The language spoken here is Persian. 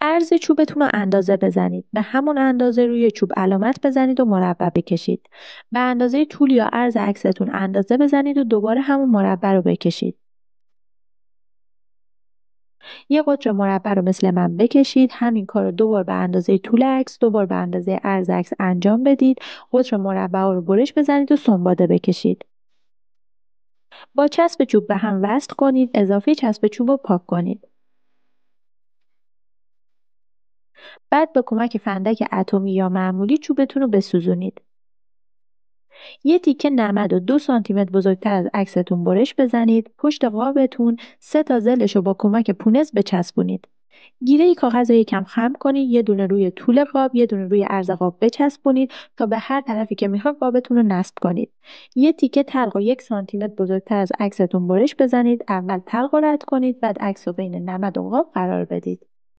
عرض چوبتون رو اندازه بزنید. به همون اندازه روی چوب علامت بزنید و مربع بکشید. به اندازه طول یا عرض عکستون اندازه بزنید و دوباره همون مربع رو بکشید. یه قطر مربع رو مثل من بکشید همین کار رو دوبار به اندازه طول عکس دوبار به اندازه عرض عکس انجام بدید قطر مربع رو برش بزنید و سنباده بکشید با چسب چوب به هم وصل کنید اضافه چسب چوب رو پاک کنید بعد با کمک فندک اتمی یا معمولی چوبتون رو بسوزونید. یه تیکه نمد و دو سانتیمتر بزرگتر از عکستون برش بزنید پشت قابتون سه تا زلش رو با کمک پونز بچسبونید گیره ای کاغذ رو یکم خم کنید یه دونه روی طول قاب یه دونه روی عرض قاب بچسبونید تا به هر طرفی که میخواد قابتون رو نصب کنید یه تیکه تلق و یک سانتیمتر بزرگتر از عکستون برش بزنید اول تلق رد کنید بعد عکس رو بین نمد و قاب قرار بدید